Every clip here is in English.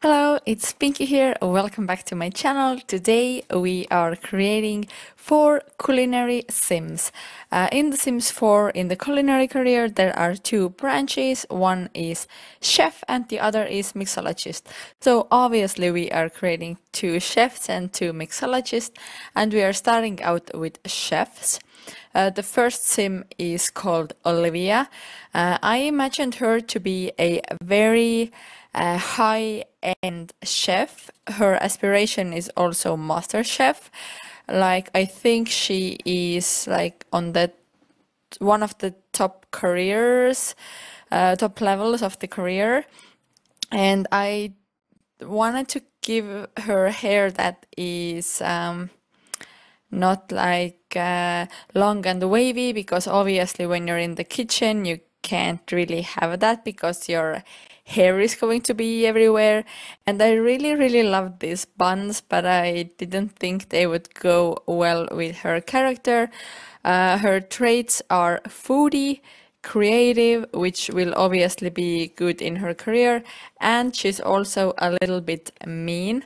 Hello, it's Pinky here. Welcome back to my channel. Today we are creating four culinary sims. Uh, in the Sims 4, in the culinary career, there are two branches. One is chef and the other is mixologist. So obviously we are creating two chefs and two mixologists and we are starting out with chefs. Uh, the first sim is called Olivia. Uh, I imagined her to be a very a high-end chef. Her aspiration is also master chef. Like I think she is like on that one of the top careers, uh, top levels of the career, and I wanted to give her hair that is um, not like uh, long and wavy because obviously when you're in the kitchen you can't really have that because you're hair is going to be everywhere. And I really, really loved these buns, but I didn't think they would go well with her character. Uh, her traits are foodie, creative, which will obviously be good in her career, and she's also a little bit mean.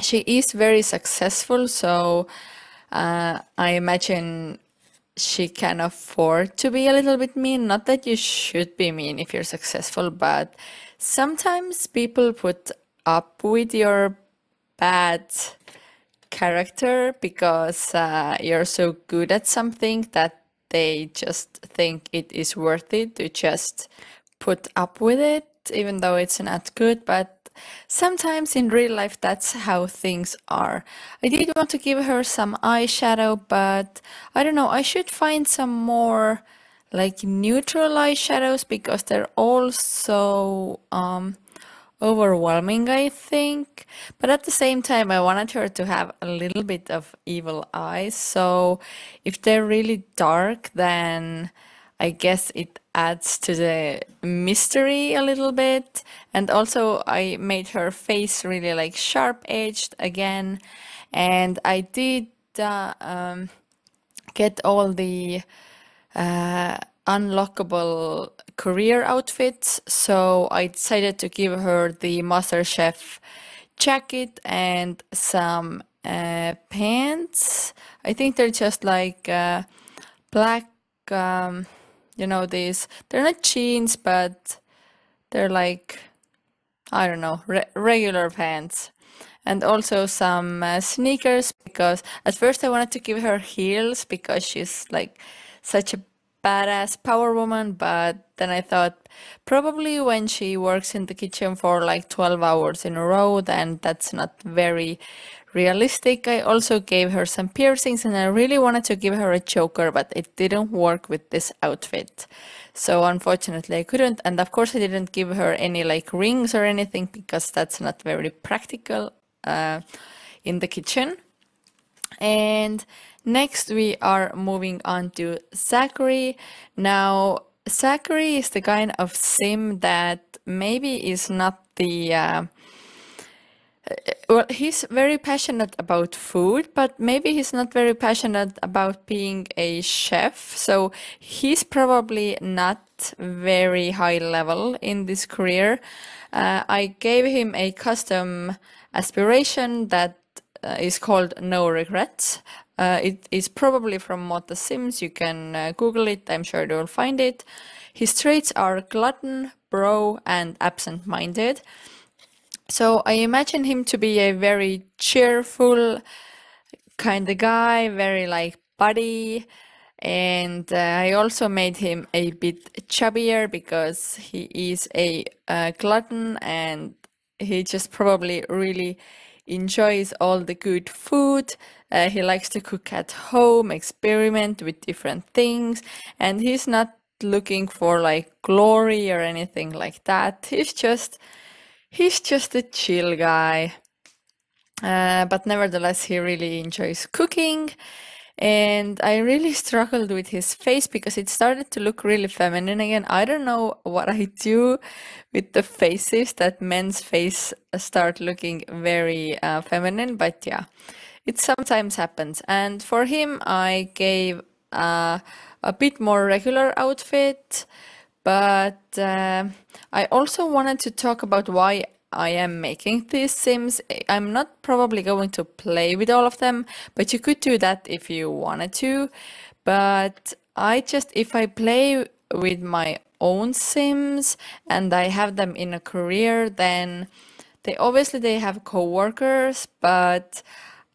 She is very successful, so uh, I imagine she can afford to be a little bit mean. Not that you should be mean if you're successful, but sometimes people put up with your bad character because uh, you're so good at something that they just think it is worth it to just put up with it, even though it's not good. But Sometimes in real life, that's how things are. I did want to give her some eyeshadow, but I don't know, I should find some more like neutral eyeshadows because they're all so um, overwhelming, I think. But at the same time, I wanted her to have a little bit of evil eyes. So if they're really dark, then I guess it adds to the mystery a little bit and also I made her face really like sharp edged again and I did uh, um, get all the uh, unlockable career outfits so I decided to give her the Master Chef jacket and some uh, pants I think they're just like uh, black um, you know these they're not jeans but they're like i don't know re regular pants and also some uh, sneakers because at first i wanted to give her heels because she's like such a badass power woman but then i thought probably when she works in the kitchen for like 12 hours in a row then that's not very realistic. I also gave her some piercings and I really wanted to give her a choker, but it didn't work with this outfit. So unfortunately I couldn't. And of course I didn't give her any like rings or anything because that's not very practical uh, in the kitchen. And next we are moving on to Zachary. Now Zachary is the kind of sim that maybe is not the uh, well, he's very passionate about food, but maybe he's not very passionate about being a chef. So he's probably not very high level in this career. Uh, I gave him a custom aspiration that uh, is called No Regrets. Uh, it is probably from Mota Sims. You can uh, Google it. I'm sure you'll find it. His traits are glutton, bro, and absent-minded. So I imagine him to be a very cheerful kind of guy, very like buddy. And uh, I also made him a bit chubbier because he is a uh, glutton and he just probably really enjoys all the good food. Uh, he likes to cook at home, experiment with different things, and he's not looking for like glory or anything like that. He's just He's just a chill guy. Uh, but nevertheless, he really enjoys cooking. And I really struggled with his face because it started to look really feminine again. I don't know what I do with the faces that men's face start looking very uh, feminine, but yeah, it sometimes happens. And for him, I gave uh, a bit more regular outfit. But uh, I also wanted to talk about why I am making these sims. I'm not probably going to play with all of them, but you could do that if you wanted to. But I just, if I play with my own sims and I have them in a career, then they obviously they have co-workers, but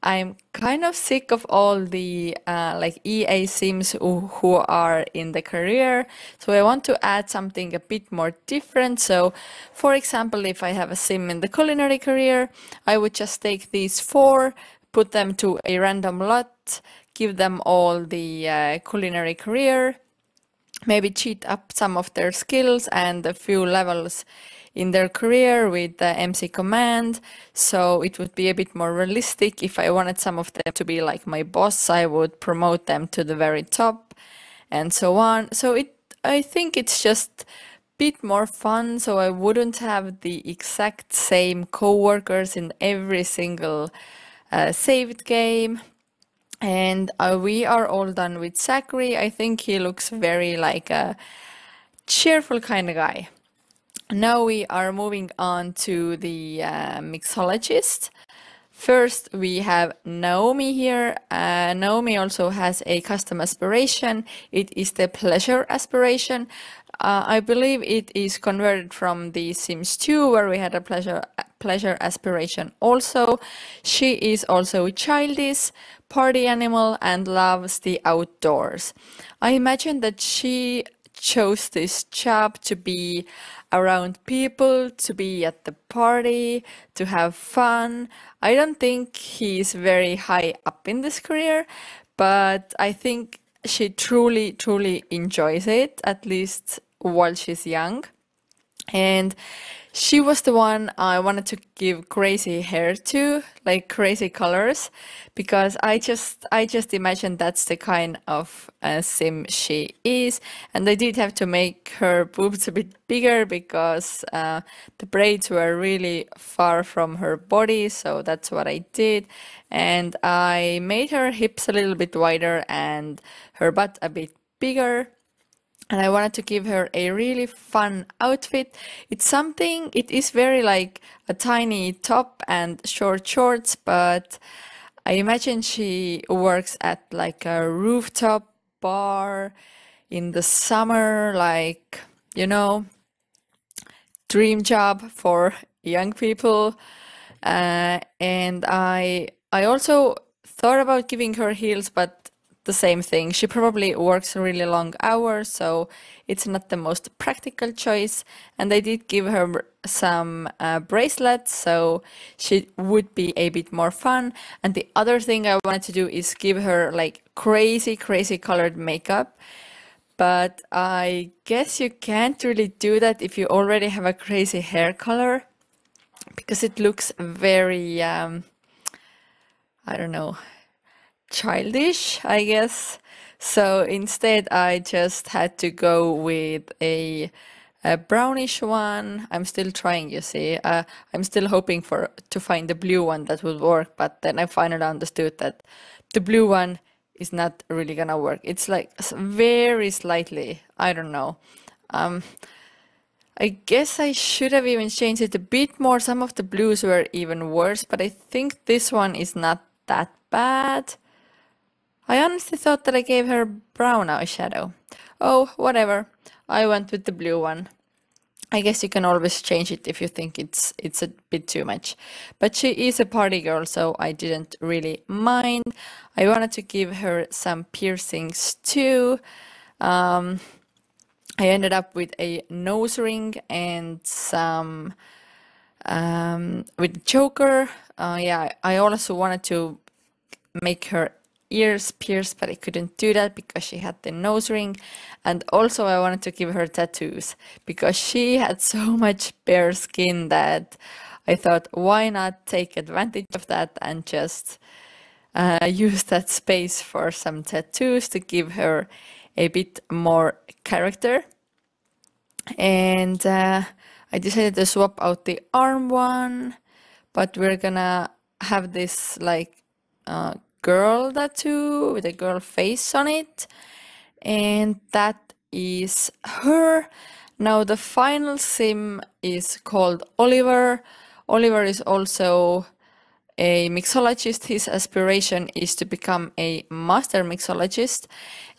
I'm kind of sick of all the uh, like EA sims who, who are in the career. So I want to add something a bit more different. So for example, if I have a sim in the culinary career, I would just take these four, put them to a random lot, give them all the uh, culinary career, maybe cheat up some of their skills and a few levels in their career with the MC command. So it would be a bit more realistic. If I wanted some of them to be like my boss, I would promote them to the very top and so on. So it, I think it's just bit more fun so i wouldn't have the exact same co-workers in every single uh, saved game and uh, we are all done with Zachary. I think he looks very like a cheerful kind of guy. Now we are moving on to the uh, mixologist. First, we have Naomi here. Uh, Naomi also has a custom aspiration. It is the pleasure aspiration. Uh, I believe it is converted from the Sims 2, where we had a pleasure pleasure aspiration. Also, she is also a childish, party animal, and loves the outdoors. I imagine that she chose this job to be around people, to be at the party, to have fun. I don't think he's very high up in this career, but I think she truly, truly enjoys it, at least while she's young. And she was the one I wanted to give crazy hair to, like crazy colors, because I just I just imagine that's the kind of uh, sim she is. And I did have to make her boobs a bit bigger because uh, the braids were really far from her body, so that's what I did. And I made her hips a little bit wider and her butt a bit bigger and I wanted to give her a really fun outfit. It's something, it is very like a tiny top and short shorts, but I imagine she works at like a rooftop bar in the summer, like, you know, dream job for young people. Uh, and I, I also thought about giving her heels, but the same thing. She probably works really long hours, so it's not the most practical choice. And I did give her some uh, bracelets, so she would be a bit more fun. And the other thing I wanted to do is give her like crazy, crazy colored makeup. But I guess you can't really do that if you already have a crazy hair color because it looks very, um, I don't know, childish, I guess. So instead, I just had to go with a, a brownish one. I'm still trying, you see. Uh, I'm still hoping for to find the blue one that would work, but then I finally understood that the blue one is not really gonna work. It's like very slightly, I don't know. Um, I guess I should have even changed it a bit more. Some of the blues were even worse, but I think this one is not that bad. I honestly thought that I gave her brown eyeshadow. Oh, whatever. I went with the blue one. I guess you can always change it if you think it's it's a bit too much. But she is a party girl, so I didn't really mind. I wanted to give her some piercings too. Um, I ended up with a nose ring and some um, with choker. Uh, yeah, I also wanted to make her ears pierced, but I couldn't do that because she had the nose ring. And also, I wanted to give her tattoos because she had so much bare skin that I thought, why not take advantage of that and just uh, use that space for some tattoos to give her a bit more character. And uh, I decided to swap out the arm one, but we're gonna have this like uh, girl tattoo with a girl face on it. And that is her. Now the final sim is called Oliver. Oliver is also a mixologist. His aspiration is to become a master mixologist.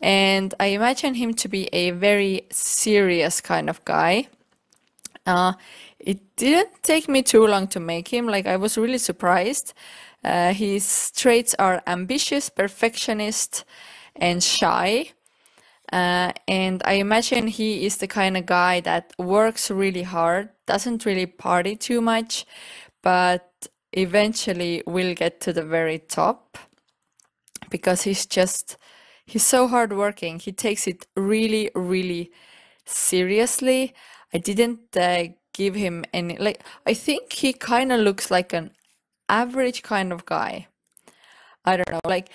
And I imagine him to be a very serious kind of guy. Uh, it didn't take me too long to make him. Like I was really surprised uh, his traits are ambitious, perfectionist, and shy. Uh, and I imagine he is the kind of guy that works really hard, doesn't really party too much, but eventually will get to the very top because he's just, he's so hardworking. He takes it really, really seriously. I didn't uh, give him any, like, I think he kind of looks like an average kind of guy, I don't know, like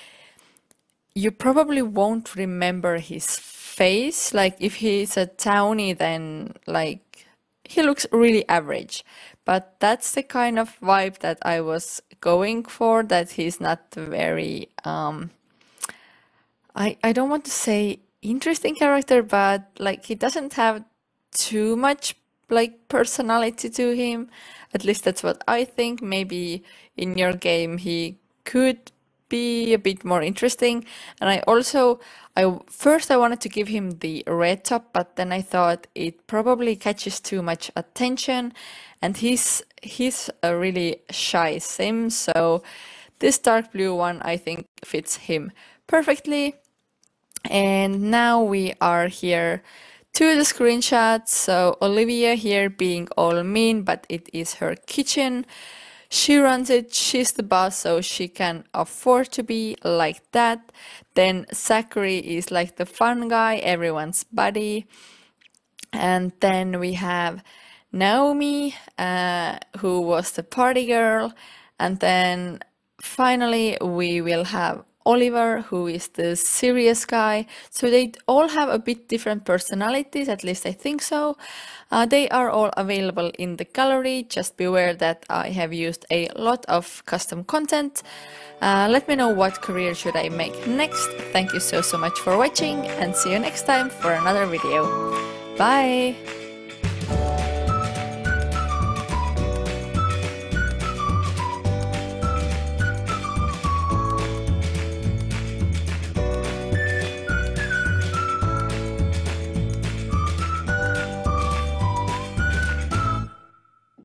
you probably won't remember his face. Like if he's a townie, then like he looks really average. But that's the kind of vibe that I was going for. That he's not very. Um, I I don't want to say interesting character, but like he doesn't have too much like personality to him. At least that's what I think. Maybe in your game he could be a bit more interesting. And I also, I first I wanted to give him the red top, but then I thought it probably catches too much attention, and he's he's a really shy sim. So this dark blue one I think fits him perfectly. And now we are here to the screenshots, So Olivia here being all mean, but it is her kitchen. She runs it, she's the boss, so she can afford to be like that. Then Zachary is like the fun guy, everyone's buddy. And then we have Naomi, uh, who was the party girl. And then finally, we will have Oliver, who is the serious guy. So they all have a bit different personalities, at least I think so. Uh, they are all available in the gallery. Just beware that I have used a lot of custom content. Uh, let me know what career should I make next. Thank you so, so much for watching and see you next time for another video. Bye!